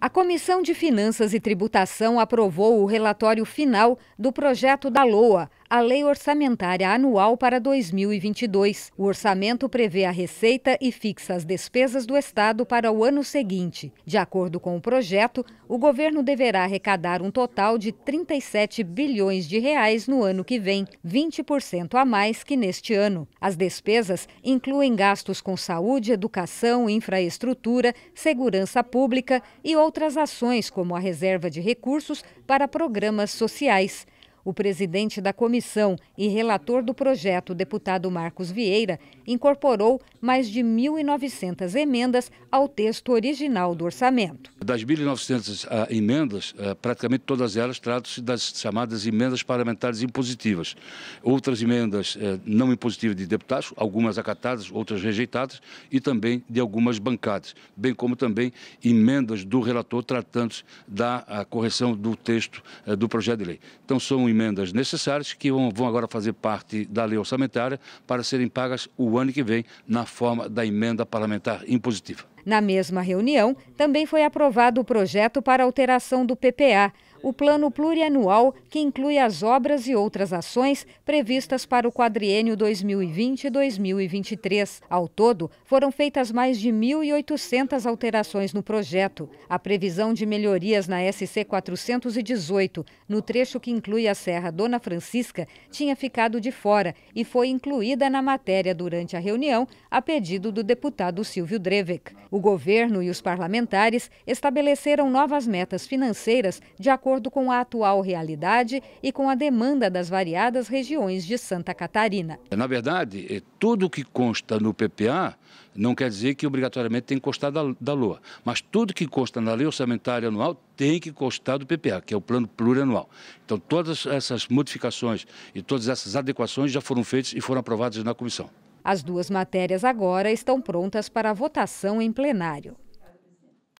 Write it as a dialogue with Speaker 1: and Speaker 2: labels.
Speaker 1: A Comissão de Finanças e Tributação aprovou o relatório final do projeto da LOA, a Lei Orçamentária Anual para 2022. O orçamento prevê a receita e fixa as despesas do Estado para o ano seguinte. De acordo com o projeto, o governo deverá arrecadar um total de 37 bilhões de reais no ano que vem, 20% a mais que neste ano. As despesas incluem gastos com saúde, educação, infraestrutura, segurança pública e outras ações, como a reserva de recursos para programas sociais. O presidente da comissão e relator do projeto, deputado Marcos Vieira, incorporou mais de 1.900 emendas ao texto original do orçamento.
Speaker 2: Das 1.900 ah, emendas, ah, praticamente todas elas tratam-se das chamadas emendas parlamentares impositivas. Outras emendas ah, não impositivas de deputados, algumas acatadas, outras rejeitadas, e também de algumas bancadas, bem como também emendas do relator tratando-se da correção do texto do projeto de lei. Então, são emendas emendas necessárias que vão agora fazer parte da lei orçamentária para serem pagas o ano que vem na forma da emenda parlamentar impositiva.
Speaker 1: Na mesma reunião, também foi aprovado o projeto para alteração do PPA, o plano plurianual que inclui as obras e outras ações previstas para o quadriênio 2020-2023. Ao todo, foram feitas mais de 1.800 alterações no projeto. A previsão de melhorias na SC 418, no trecho que inclui a Serra Dona Francisca, tinha ficado de fora e foi incluída na matéria durante a reunião a pedido do deputado Silvio Drevec. O governo e os parlamentares estabeleceram novas metas financeiras de acordo acordo com a atual realidade e com a demanda das variadas regiões de Santa Catarina.
Speaker 2: Na verdade, eh, tudo o que consta no PPA não quer dizer que obrigatoriamente tem que constar da, da LOA, mas tudo que consta na lei orçamentária anual tem que constar do PPA, que é o plano plurianual. Então, todas essas modificações e todas essas adequações já foram feitas e foram aprovadas na comissão.
Speaker 1: As duas matérias agora estão prontas para votação em plenário.